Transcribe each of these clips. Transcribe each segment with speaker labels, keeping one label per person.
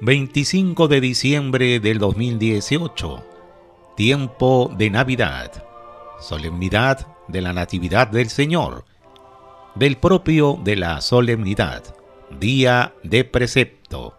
Speaker 1: 25 de diciembre del 2018, tiempo de Navidad, solemnidad de la Natividad del Señor, del propio de la solemnidad, día de precepto.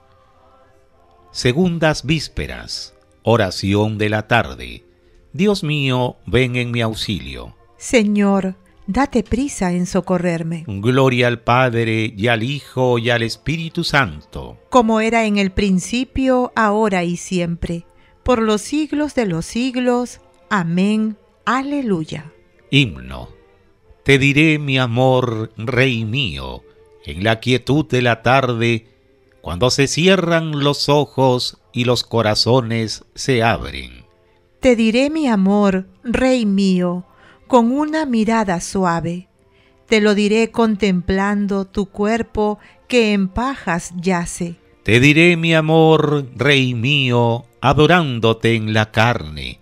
Speaker 1: Segundas vísperas, oración de la tarde. Dios mío, ven en mi auxilio.
Speaker 2: Señor, date prisa en socorrerme.
Speaker 1: Gloria al Padre y al Hijo y al Espíritu Santo.
Speaker 2: Como era en el principio, ahora y siempre, por los siglos de los siglos. Amén. Aleluya.
Speaker 1: Himno. Te diré mi amor, Rey mío, en la quietud de la tarde, cuando se cierran los ojos y los corazones se abren.
Speaker 2: Te diré mi amor, Rey mío, con una mirada suave. Te lo diré contemplando tu cuerpo que en pajas yace.
Speaker 1: Te diré mi amor, rey mío, adorándote en la carne.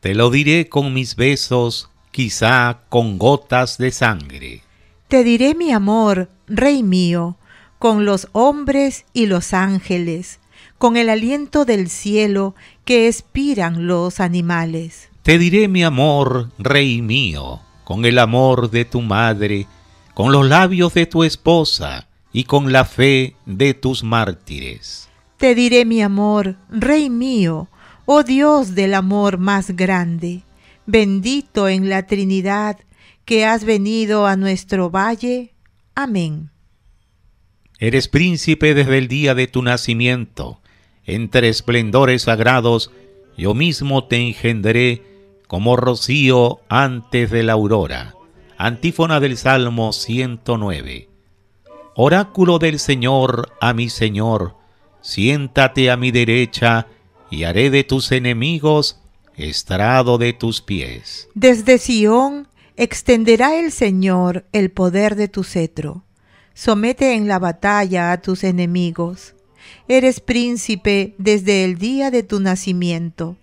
Speaker 1: Te lo diré con mis besos, quizá con gotas de sangre.
Speaker 2: Te diré mi amor, rey mío, con los hombres y los ángeles, con el aliento del cielo que expiran los animales.
Speaker 1: Te diré mi amor, rey mío, con el amor de tu madre, con los labios de tu esposa y con la fe de tus mártires.
Speaker 2: Te diré mi amor, rey mío, oh Dios del amor más grande, bendito en la Trinidad, que has venido a nuestro valle. Amén.
Speaker 1: Eres príncipe desde el día de tu nacimiento, entre esplendores sagrados, yo mismo te engendré como rocío antes de la aurora. Antífona del Salmo 109. Oráculo del Señor a mi Señor, siéntate a mi derecha y haré de tus enemigos estrado de tus pies.
Speaker 2: Desde Sión extenderá el Señor el poder de tu cetro. Somete en la batalla a tus enemigos. Eres príncipe desde el día de tu nacimiento.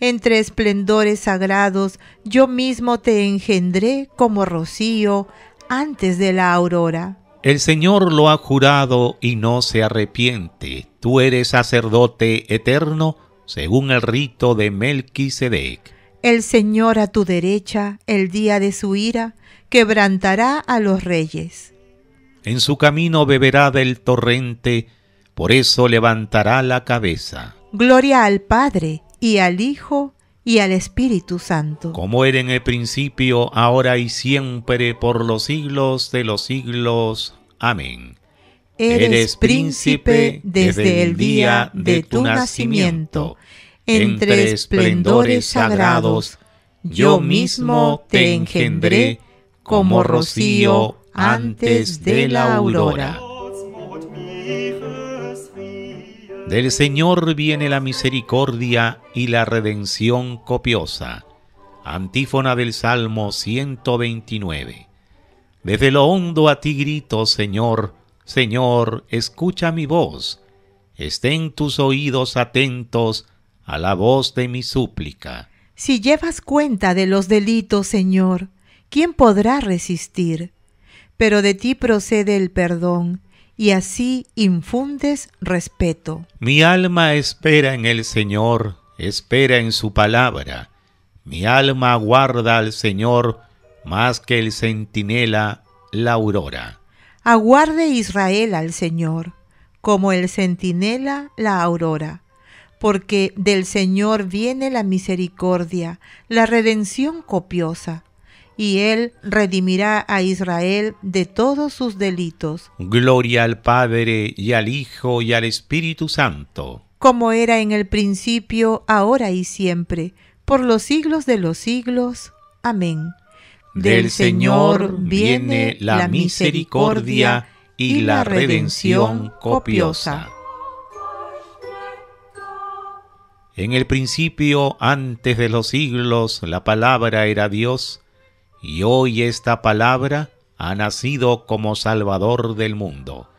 Speaker 2: Entre esplendores sagrados yo mismo te engendré como rocío antes de la aurora.
Speaker 1: El Señor lo ha jurado y no se arrepiente. Tú eres sacerdote eterno según el rito de Melquisedec.
Speaker 2: El Señor a tu derecha, el día de su ira, quebrantará a los reyes.
Speaker 1: En su camino beberá del torrente, por eso levantará la cabeza.
Speaker 2: Gloria al Padre y al Hijo y al Espíritu Santo.
Speaker 1: Como era en el principio, ahora y siempre, por los siglos de los siglos. Amén. Eres, Eres príncipe desde el día de tu nacimiento. Entre esplendores sagrados, yo mismo te engendré como rocío antes de la aurora. Del Señor viene la misericordia y la redención copiosa. Antífona del Salmo 129. Desde lo hondo a ti grito, Señor, Señor, escucha mi voz. Estén tus oídos atentos a la voz de mi súplica.
Speaker 2: Si llevas cuenta de los delitos, Señor, ¿quién podrá resistir? Pero de ti procede el perdón y así infundes respeto.
Speaker 1: Mi alma espera en el Señor, espera en su palabra. Mi alma aguarda al Señor más que el centinela la aurora.
Speaker 2: Aguarde Israel al Señor, como el centinela la aurora, porque del Señor viene la misericordia, la redención copiosa y él redimirá a Israel de todos sus delitos.
Speaker 1: Gloria al Padre y al Hijo y al Espíritu Santo.
Speaker 2: Como era en el principio, ahora y siempre, por los siglos de los siglos. Amén. Del, Señor viene la misericordia y la redención copiosa.
Speaker 1: En el principio, antes de los siglos, la palabra era Dios y hoy esta palabra ha nacido como Salvador del mundo.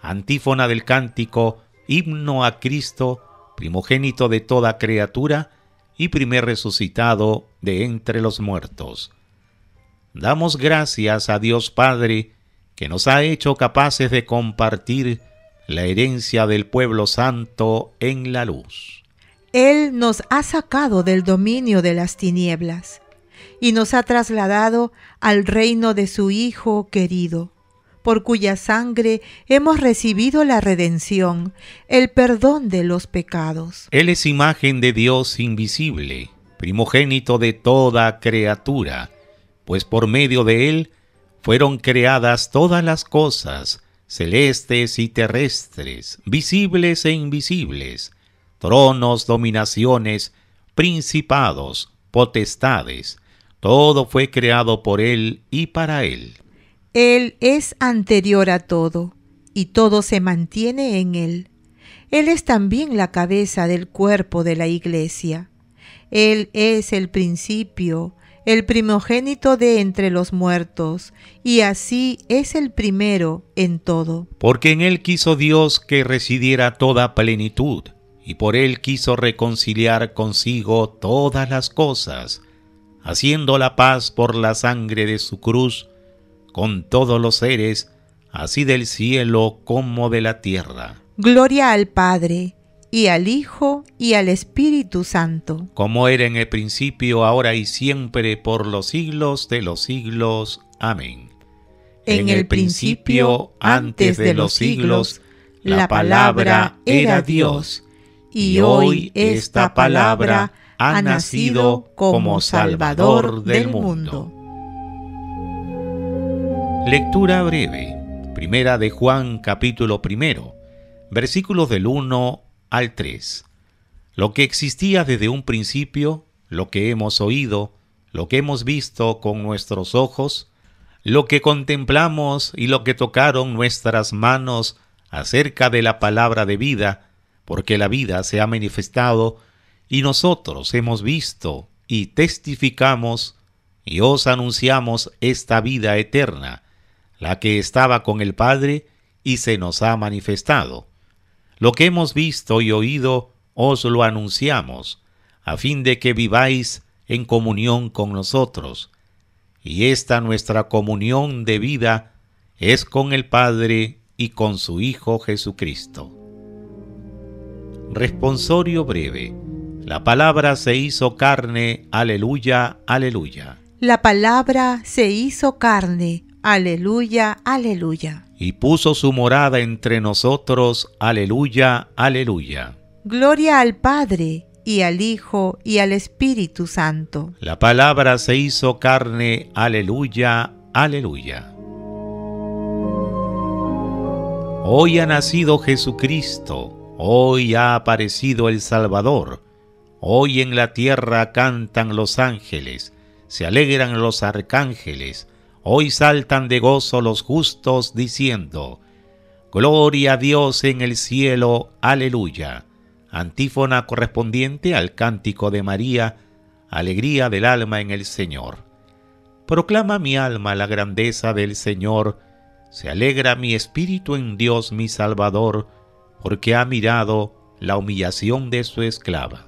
Speaker 1: Antífona del cántico, himno a Cristo, primogénito de toda criatura y primer resucitado de entre los muertos. Damos gracias a Dios Padre, que nos ha hecho capaces de compartir la herencia del pueblo santo en la luz.
Speaker 2: Él nos ha sacado del dominio de las tinieblas y nos ha trasladado al reino de su Hijo querido, por cuya sangre hemos recibido la redención, el perdón de los pecados.
Speaker 1: Él es imagen de Dios invisible, primogénito de toda criatura, pues por medio de él fueron creadas todas las cosas, celestes y terrestres, visibles e invisibles, tronos, dominaciones, principados, potestades, todo fue creado por Él y para Él.
Speaker 2: Él es anterior a todo, y todo se mantiene en Él. Él es también la cabeza del cuerpo de la Iglesia. Él es el principio, el primogénito de entre los muertos, y así es el primero en todo.
Speaker 1: Porque en Él quiso Dios que residiera toda plenitud, y por Él quiso reconciliar consigo todas las cosas haciendo la paz por la sangre de su cruz con todos los seres, así del cielo como de la tierra.
Speaker 2: Gloria al Padre, y al Hijo, y al Espíritu Santo.
Speaker 1: Como era en el principio, ahora y siempre, por los siglos de los siglos. Amén. En, el principio, antes de los siglos, la palabra era Dios,
Speaker 2: y hoy esta palabra ha nacido como Salvador del mundo.
Speaker 1: Lectura breve. Primera de Juan capítulo primero, versículos del 1 al 3. Lo que existía desde un principio, lo que hemos oído, lo que hemos visto con nuestros ojos, lo que contemplamos y lo que tocaron nuestras manos acerca de la palabra de vida, porque la vida se ha manifestado y nosotros hemos visto y testificamos y os anunciamos esta vida eterna, la que estaba con el Padre y se nos ha manifestado. Lo que hemos visto y oído os lo anunciamos, a fin de que viváis en comunión con nosotros. Y esta nuestra comunión de vida es con el Padre y con su Hijo Jesucristo. Responsorio breve la palabra se hizo carne, aleluya, aleluya.
Speaker 2: La palabra se hizo carne, aleluya, aleluya.
Speaker 1: Y puso su morada entre nosotros, aleluya, aleluya.
Speaker 2: Gloria al Padre, y al Hijo, y al Espíritu Santo.
Speaker 1: La palabra se hizo carne, aleluya, aleluya. Hoy ha nacido Jesucristo, hoy ha aparecido el Salvador Hoy en la tierra cantan los ángeles, se alegran los arcángeles, hoy saltan de gozo los justos diciendo, Gloria a Dios en el cielo, aleluya. Antífona correspondiente al cántico de María, Alegría del alma en el Señor. Proclama mi alma la grandeza del Señor, se alegra mi espíritu en Dios mi Salvador, porque ha mirado la humillación de su esclava.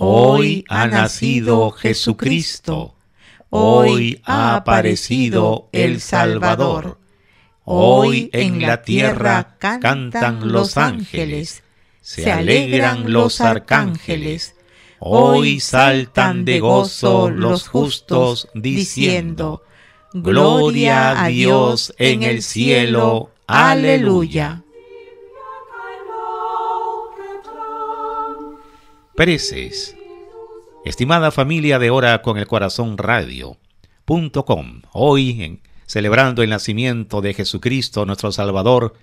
Speaker 2: Hoy ha
Speaker 1: nacido Jesucristo. Hoy ha aparecido el Salvador.
Speaker 2: Hoy en la tierra cantan los ángeles. Se alegran los arcángeles. Hoy saltan
Speaker 1: de gozo los justos diciendo, Gloria a Dios en el cielo. Aleluya. Estimada familia de Hora con el Corazón Radio.com, hoy en, celebrando el nacimiento de Jesucristo nuestro Salvador,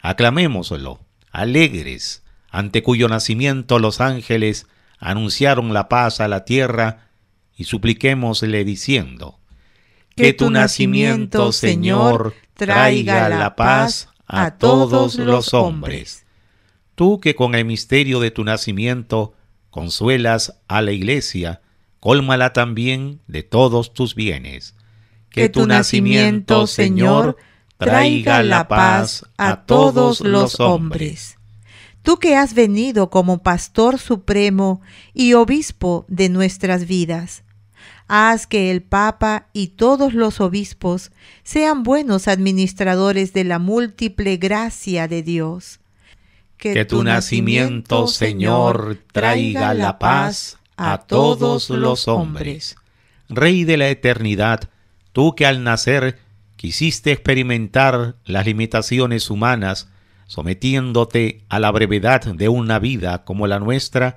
Speaker 1: aclamémoslo, alegres, ante cuyo nacimiento los ángeles anunciaron la paz a la tierra, y supliquémosle diciendo, que tu nacimiento, Señor, traiga la paz a todos los hombres tú que con el misterio de tu nacimiento consuelas a la iglesia, cólmala también de todos tus bienes. Que, que tu nacimiento, Señor, traiga la paz a todos los hombres.
Speaker 2: Tú que has venido como pastor supremo y obispo de nuestras vidas, haz que el Papa y todos los obispos sean buenos administradores de la múltiple gracia de Dios que, tu nacimiento, Señor, traiga la paz a todos los hombres.
Speaker 1: Rey de la eternidad, tú que al nacer quisiste experimentar las limitaciones humanas, sometiéndote a la brevedad de una vida como la nuestra,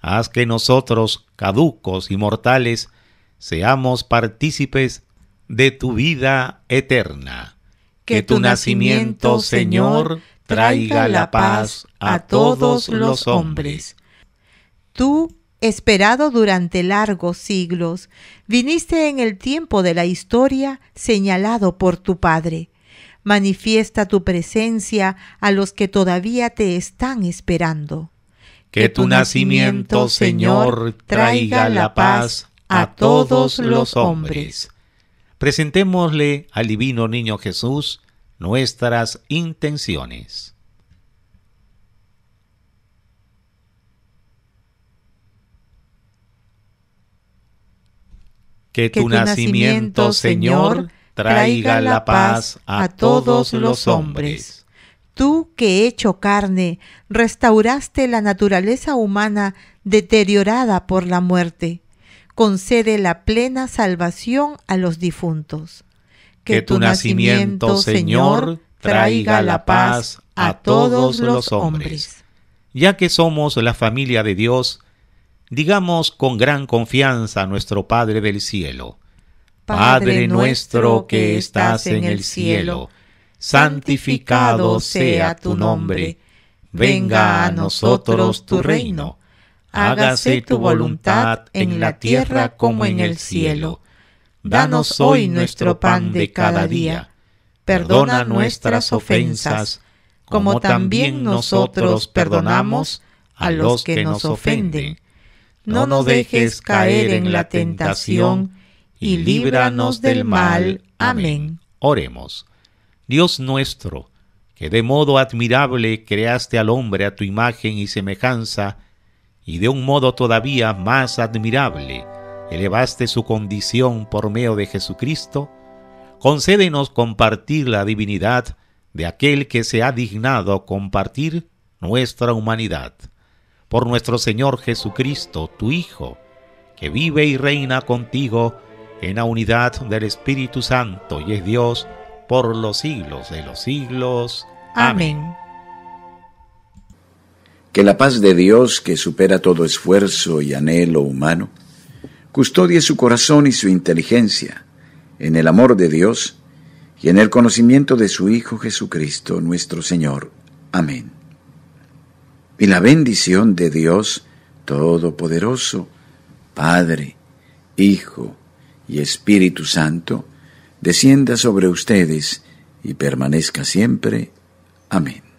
Speaker 1: haz que nosotros, caducos y mortales, seamos partícipes de tu vida eterna. Que, que tu nacimiento, Señor, traiga la paz a todos los hombres.
Speaker 2: Tú, esperado durante largos siglos, viniste en el tiempo de la historia señalado por tu Padre. Manifiesta tu presencia a los que todavía te están esperando.
Speaker 1: Que tu nacimiento, Señor, traiga la paz a todos los hombres. Presentémosle al divino niño Jesús nuestras intenciones. Que tu, nacimiento, Señor, traiga la paz a todos los hombres.
Speaker 2: Tú que hecho carne, restauraste la naturaleza humana deteriorada por la muerte. Concede la plena salvación a los difuntos que tu nacimiento, Señor, traiga la paz a todos los hombres.
Speaker 1: Ya que somos la familia de Dios, digamos con gran confianza a nuestro Padre del cielo. Padre nuestro que estás en el cielo, santificado sea tu nombre, venga a nosotros tu reino,
Speaker 2: hágase tu voluntad
Speaker 1: en la tierra como en el
Speaker 2: cielo.
Speaker 1: Danos hoy nuestro pan de cada día.
Speaker 2: Perdona nuestras ofensas, como también nosotros perdonamos a los que nos ofenden. No nos dejes caer en la tentación, y líbranos del mal. Amén.
Speaker 1: Oremos. Dios nuestro, que de modo admirable creaste al hombre a tu imagen y semejanza, y de un modo todavía más admirable, elevaste su condición por medio de Jesucristo, concédenos compartir la divinidad de aquel que se ha dignado compartir nuestra humanidad. Por nuestro Señor Jesucristo, tu Hijo, que vive y reina contigo en la unidad del Espíritu Santo y es Dios por los siglos de los siglos.
Speaker 2: Amén.
Speaker 1: Que la paz de Dios, que supera todo esfuerzo y anhelo humano, custodie su corazón y su inteligencia en el amor de Dios y en el conocimiento de su Hijo Jesucristo nuestro Señor. Amén. Y la bendición de Dios Todopoderoso, Padre, Hijo y Espíritu Santo, descienda sobre ustedes y permanezca siempre. Amén.